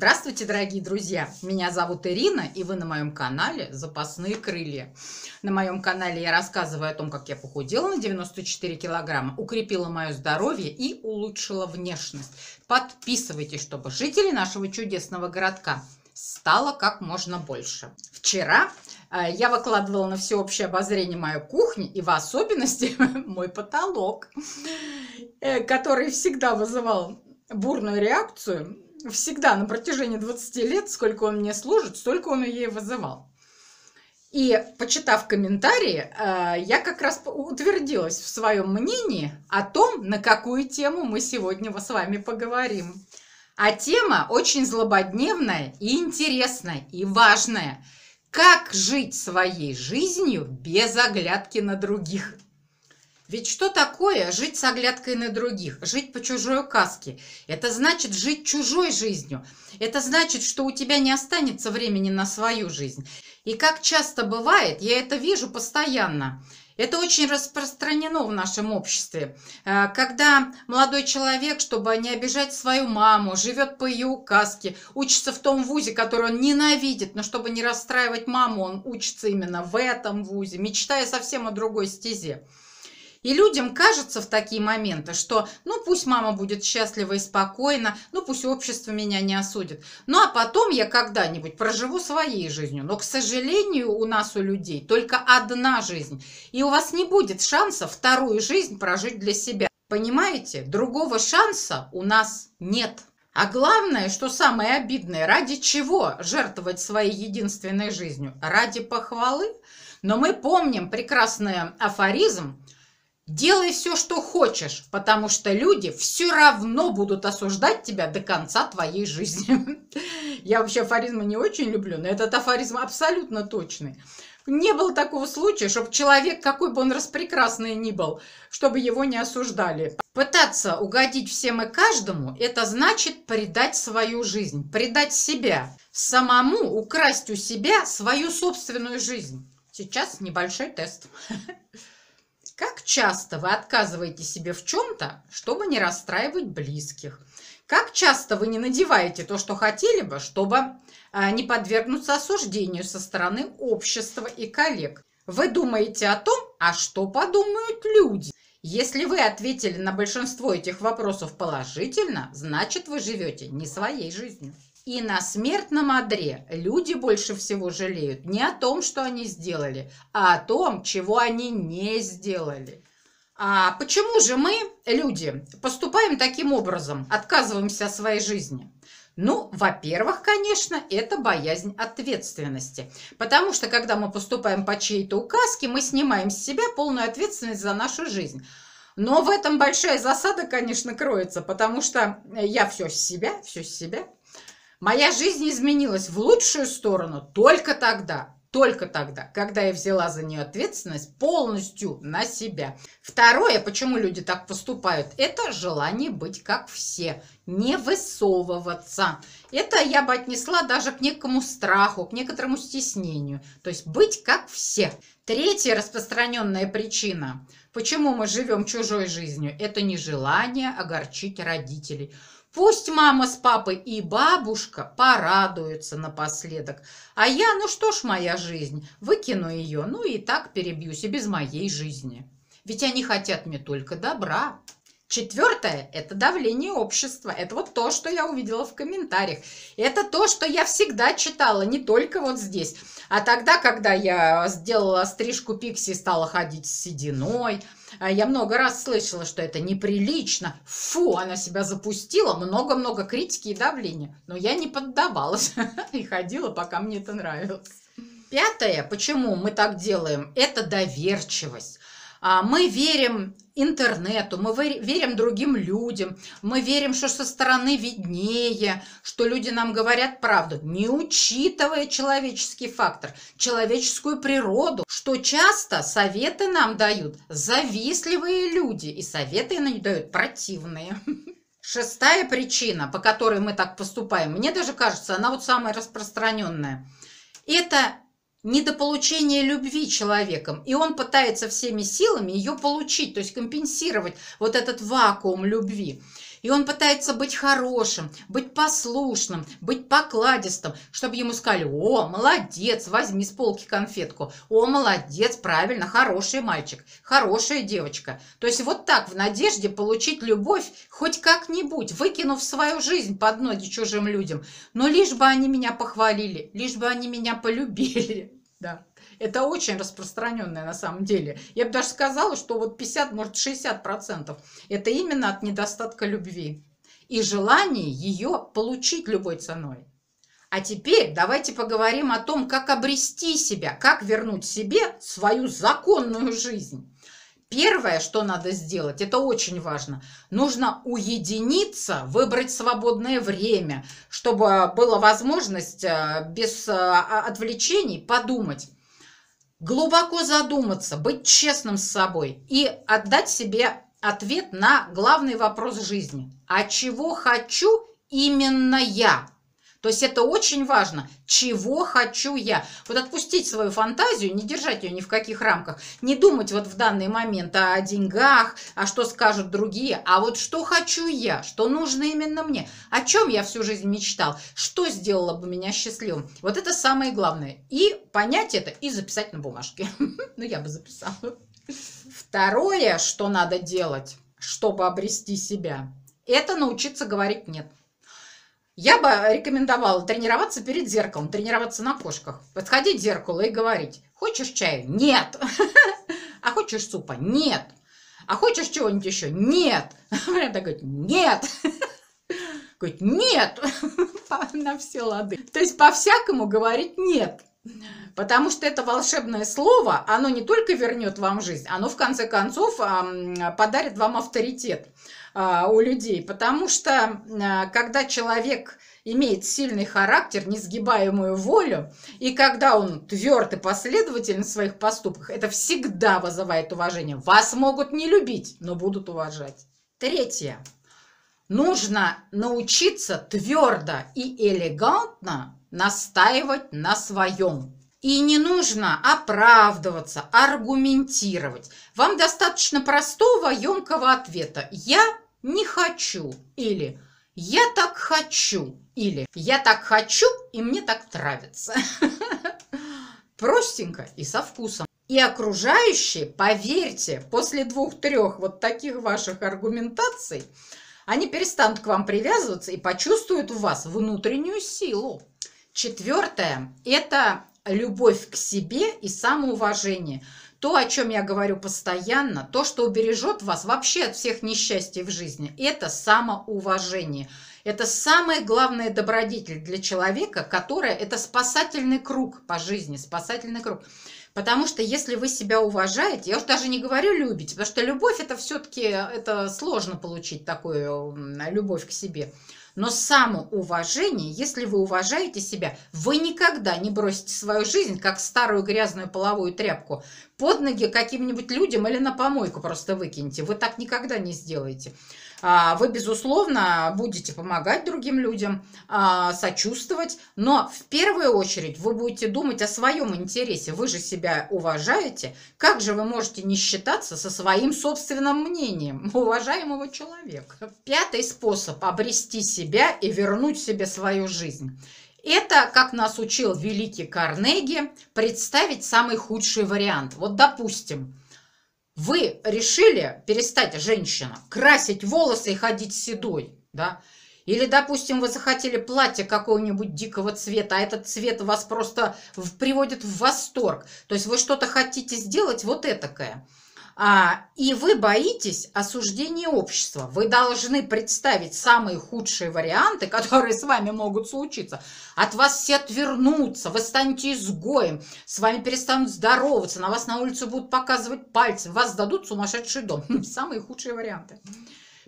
Здравствуйте, дорогие друзья! Меня зовут Ирина, и вы на моем канале «Запасные крылья». На моем канале я рассказываю о том, как я похудела на 94 килограмма, укрепила мое здоровье и улучшила внешность. Подписывайтесь, чтобы жители нашего чудесного городка стало как можно больше. Вчера э, я выкладывала на всеобщее обозрение мою кухню и в особенности мой потолок, э, который всегда вызывал бурную реакцию всегда на протяжении 20 лет, сколько он мне служит, столько он ей вызывал. И, почитав комментарии, э, я как раз утвердилась в своем мнении о том, на какую тему мы сегодня с вами поговорим. А тема очень злободневная и интересная, и важная. Как жить своей жизнью без оглядки на других? Ведь что такое жить с оглядкой на других, жить по чужой указке? Это значит жить чужой жизнью. Это значит, что у тебя не останется времени на свою жизнь. И как часто бывает, я это вижу постоянно. Это очень распространено в нашем обществе. А, когда молодой человек, чтобы не обижать свою маму, живет по ее указке, учится в том вузе, который он ненавидит, но чтобы не расстраивать маму, он учится именно в этом вузе, мечтая совсем о другой стезе. И людям кажется в такие моменты, что ну пусть мама будет счастлива и спокойна, ну пусть общество меня не осудит. Ну а потом я когда-нибудь проживу своей жизнью. Но, к сожалению, у нас, у людей, только одна жизнь. И у вас не будет шанса вторую жизнь прожить для себя. Понимаете, другого шанса у нас нет. А главное, что самое обидное, ради чего жертвовать своей единственной жизнью? Ради похвалы? Но мы помним прекрасный афоризм Делай все, что хочешь, потому что люди все равно будут осуждать тебя до конца твоей жизни. Я вообще афоризмы не очень люблю, но этот афоризм абсолютно точный. Не было такого случая, чтобы человек, какой бы он распрекрасный ни был, чтобы его не осуждали. Пытаться угодить всем и каждому – это значит предать свою жизнь, предать себя, самому украсть у себя свою собственную жизнь. Сейчас небольшой тест. Как часто вы отказываете себе в чем-то, чтобы не расстраивать близких? Как часто вы не надеваете то, что хотели бы, чтобы а, не подвергнуться осуждению со стороны общества и коллег? Вы думаете о том, а что подумают люди? Если вы ответили на большинство этих вопросов положительно, значит вы живете не своей жизнью. И на смертном одре люди больше всего жалеют не о том, что они сделали, а о том, чего они не сделали. А почему же мы, люди, поступаем таким образом, отказываемся от своей жизни? Ну, во-первых, конечно, это боязнь ответственности. Потому что, когда мы поступаем по чьей-то указке, мы снимаем с себя полную ответственность за нашу жизнь. Но в этом большая засада, конечно, кроется, потому что я все с себя, все с себя, Моя жизнь изменилась в лучшую сторону только тогда, только тогда, когда я взяла за нее ответственность полностью на себя. Второе, почему люди так поступают, это желание быть как все, не высовываться. Это я бы отнесла даже к некому страху, к некоторому стеснению, то есть быть как все. Третья распространенная причина, почему мы живем чужой жизнью, это нежелание огорчить родителей – Пусть мама с папой и бабушка порадуются напоследок. А я, ну что ж моя жизнь, выкину ее, ну и так перебьюсь и без моей жизни. Ведь они хотят мне только добра. Четвертое – это давление общества. Это вот то, что я увидела в комментариях. Это то, что я всегда читала, не только вот здесь. А тогда, когда я сделала стрижку пикси и стала ходить с сединой, а, я много раз слышала, что это неприлично. Фу, она себя запустила. Много-много критики и давления. Но я не поддавалась и ходила, пока мне это нравилось. Пятое, почему мы так делаем, это доверчивость. А, мы верим интернету, мы верим другим людям, мы верим, что со стороны виднее, что люди нам говорят правду, не учитывая человеческий фактор, человеческую природу, что часто советы нам дают завистливые люди, и советы они дают противные. Шестая причина, по которой мы так поступаем, мне даже кажется, она вот самая распространенная, это недополучение любви человеком, и он пытается всеми силами ее получить, то есть компенсировать вот этот вакуум любви. И он пытается быть хорошим, быть послушным, быть покладистым, чтобы ему сказали, о, молодец, возьми с полки конфетку, о, молодец, правильно, хороший мальчик, хорошая девочка. То есть вот так в надежде получить любовь хоть как-нибудь, выкинув свою жизнь под ноги чужим людям, но лишь бы они меня похвалили, лишь бы они меня полюбили. Да, это очень распространенное на самом деле. Я бы даже сказала, что вот 50, может 60 процентов это именно от недостатка любви и желания ее получить любой ценой. А теперь давайте поговорим о том, как обрести себя, как вернуть себе свою законную жизнь. Первое, что надо сделать, это очень важно, нужно уединиться, выбрать свободное время, чтобы была возможность э, без э, отвлечений подумать, глубоко задуматься, быть честным с собой и отдать себе ответ на главный вопрос жизни. А чего хочу именно я? То есть это очень важно, чего хочу я. Вот отпустить свою фантазию, не держать ее ни в каких рамках, не думать вот в данный момент о деньгах, а что скажут другие, а вот что хочу я, что нужно именно мне, о чем я всю жизнь мечтал, что сделало бы меня счастливым. Вот это самое главное. И понять это и записать на бумажке. Ну, я бы записала. Второе, что надо делать, чтобы обрести себя, это научиться говорить «нет». Я бы рекомендовала тренироваться перед зеркалом, тренироваться на кошках. Подходить к зеркалу и говорить, хочешь чая? Нет. А хочешь супа? Нет. А хочешь чего-нибудь еще? Нет. Она говорит, нет. Говорит, нет. На все лады. То есть по-всякому говорить нет. Потому что это волшебное слово, оно не только вернет вам жизнь, оно в конце концов подарит вам авторитет. А, у людей, потому что а, когда человек имеет сильный характер, несгибаемую волю, и когда он тверд и последователен в своих поступках, это всегда вызывает уважение. Вас могут не любить, но будут уважать. Третье. Нужно научиться твердо и элегантно настаивать на своем. И не нужно оправдываться, аргументировать. Вам достаточно простого, емкого ответа. Я не хочу. Или я так хочу. Или я так хочу, и мне так нравится. Простенько и со вкусом. И окружающие, поверьте, после двух-трех вот таких ваших аргументаций, они перестанут к вам привязываться и почувствуют в вас внутреннюю силу. Четвертое – это любовь к себе и самоуважение. То, о чем я говорю постоянно, то, что убережет вас вообще от всех несчастий в жизни, это самоуважение. Это самое главное добродетель для человека, которая это спасательный круг по жизни, спасательный круг. Потому что если вы себя уважаете, я уж даже не говорю любить, потому что любовь это все-таки э, это сложно получить такую любовь к себе. Но самоуважение, если вы уважаете себя, вы никогда не бросите свою жизнь, как старую грязную половую тряпку, под ноги каким-нибудь людям или на помойку просто выкиньте, Вы так никогда не сделаете. А, вы, безусловно, будете помогать другим людям, а, сочувствовать, но в первую очередь вы будете думать о своем интересе. Вы же себя уважаете. Как же вы можете не считаться со своим собственным мнением уважаемого человека? Пятый способ – обрести себя и вернуть себе свою жизнь. Это, как нас учил великий Карнеги, представить самый худший вариант. Вот, допустим, вы решили перестать, женщина, красить волосы и ходить седой, да? Или, допустим, вы захотели платье какого-нибудь дикого цвета, а этот цвет вас просто приводит в восторг. То есть вы что-то хотите сделать вот этакое. А, и вы боитесь осуждения общества. Вы должны представить самые худшие варианты, которые с вами могут случиться. От вас все отвернутся, вы станете изгоем, с вами перестанут здороваться, на вас на улице будут показывать пальцы, вас дадут сумасшедший дом. Самые худшие варианты.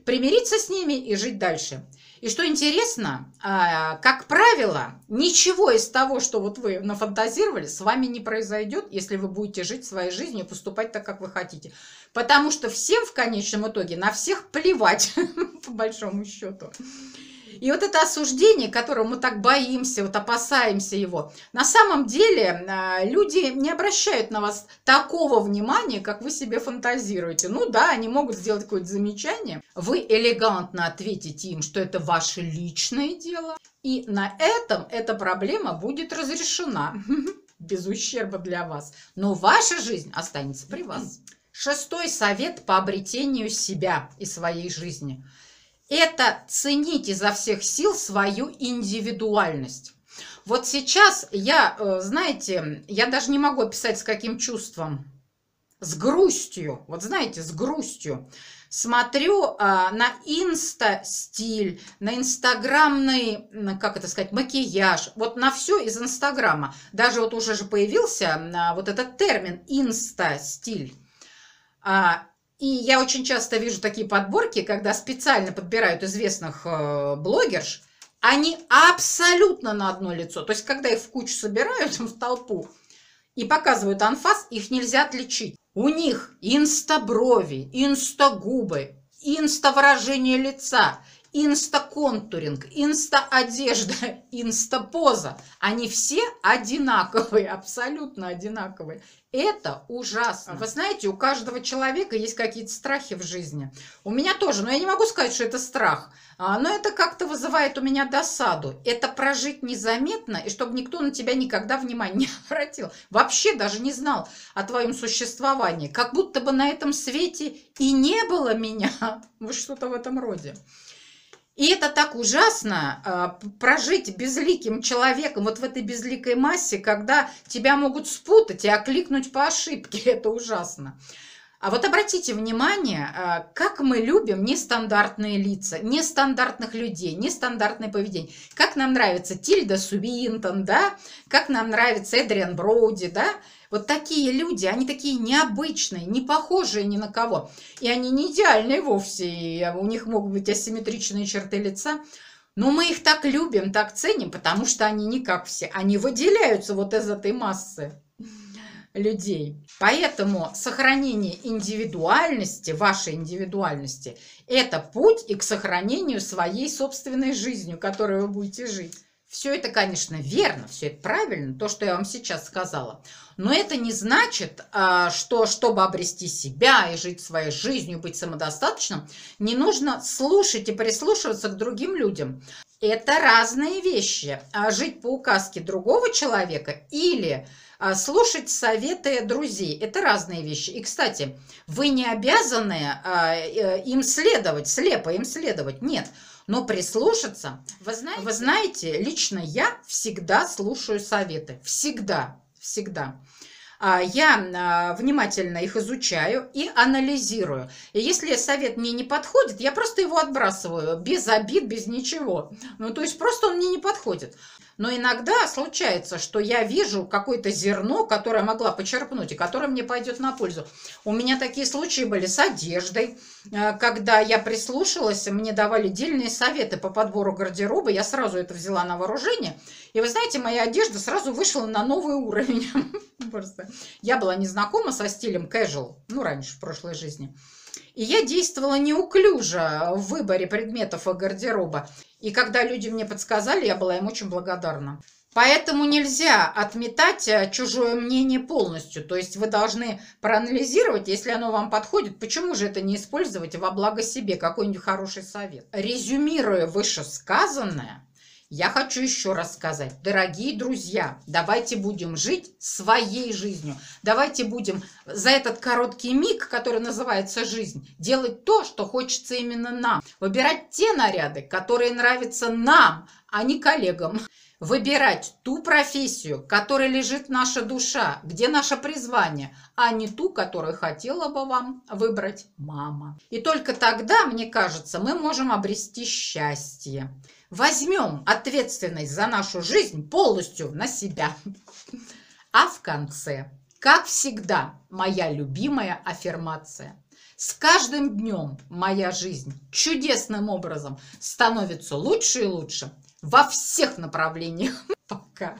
Примириться с ними и жить дальше. И что интересно, а, как правило, ничего из того, что вот вы нафантазировали, с вами не произойдет, если вы будете жить своей жизнью поступать так, как вы хотите. Потому что всем в конечном итоге на всех плевать, по большому счету. И вот это осуждение, которого мы так боимся, вот опасаемся его, на самом деле а, люди не обращают на вас такого внимания, как вы себе фантазируете. Ну да, они могут сделать какое-то замечание. Вы элегантно ответите им, что это ваше личное дело. И на этом эта проблема будет разрешена без ущерба для вас. Но ваша жизнь останется при вас. Шестой совет по обретению себя и своей жизни – это цените за всех сил свою индивидуальность. Вот сейчас я, э, знаете, я даже не могу описать с каким чувством. С грустью, вот знаете, с грустью. Смотрю а, на инста-стиль, на инстаграмный, как это сказать, макияж. Вот на все из инстаграма. Даже вот уже же появился а, вот этот термин инста-стиль. А, и я очень часто вижу такие подборки, когда специально подбирают известных э, блогерш, они абсолютно на одно лицо. То есть, когда их в кучу собирают, в толпу, и показывают анфас, их нельзя отличить. У них инстаброви, инстагубы, выражение лица, Инстаконтуринг, инстаодежда, инстапоза, Они все одинаковые, абсолютно одинаковые. Это ужасно. Вы знаете, у каждого человека есть какие-то страхи в жизни. У меня тоже, но я не могу сказать, что это страх. А, но это как-то вызывает у меня досаду. Это прожить незаметно, и чтобы никто на тебя никогда внимания не обратил. Вообще даже не знал о твоем существовании. Как будто бы на этом свете и не было меня. Вот что-то в этом роде. И это так ужасно а, прожить безликим человеком вот в этой безликой массе, когда тебя могут спутать и окликнуть по ошибке. Это ужасно. А вот обратите внимание, э, как мы любим нестандартные лица, нестандартных людей, нестандартное поведение. Как нам нравится Тильда Сувинтон, да? Как нам нравится Эдриан Броуди, да? Вот такие люди, они такие необычные, не похожие ни на кого. И они не идеальные вовсе, и у них могут быть асимметричные черты лица. Но мы их так любим, так ценим, потому что они не как все. Они выделяются вот из этой массы людей. Поэтому сохранение индивидуальности, вашей индивидуальности, это путь и к сохранению своей собственной жизнью, которой вы будете жить. Все это, конечно, верно, все это правильно, то, что я вам сейчас сказала. Но это не значит, а, что чтобы обрести себя и жить своей жизнью, быть самодостаточным, не нужно слушать и прислушиваться к другим людям. Это разные вещи. А жить по указке другого человека или а, слушать советы друзей. Это разные вещи. И, кстати, вы не обязаны а, э, им следовать, слепо им следовать. Нет. Но прислушаться, вы знаете, вы знаете, лично я всегда слушаю советы. Всегда, всегда. А, я внимательно их изучаю и анализирую. И если совет мне не подходит, я просто его отбрасываю без обид, без ничего. Ну, то есть просто он мне не подходит. Но иногда случается, что я вижу какое-то зерно, которое могла почерпнуть и которое мне пойдет на пользу. У меня такие случаи были с одеждой, э, когда я прислушалась, мне давали дельные советы по подбору гардероба, я сразу это взяла на вооружение. И вы знаете, моя одежда сразу вышла на новый уровень. Я была незнакома со стилем casual, ну, раньше, в прошлой жизни. И я действовала неуклюже в выборе предметов и гардероба. И когда люди мне подсказали, я была им очень благодарна. Поэтому нельзя отметать э, чужое мнение полностью. То есть вы должны проанализировать, если оно вам подходит, почему же это не использовать во благо себе, какой-нибудь хороший совет. Резюмируя вышесказанное, я хочу еще раз сказать, дорогие друзья, давайте будем жить своей жизнью. Давайте будем за этот короткий миг, который называется жизнь, делать то, что хочется именно нам. Выбирать те наряды, которые нравятся нам, а не коллегам выбирать ту профессию, которой лежит наша душа, где наше призвание, а не ту, которую хотела бы вам выбрать мама. И только тогда, мне кажется, мы можем обрести счастье. Возьмем ответственность за нашу жизнь полностью на себя. А в конце, как всегда, моя любимая аффирмация. С каждым днем моя жизнь чудесным образом становится лучше и лучше во всех направлениях пока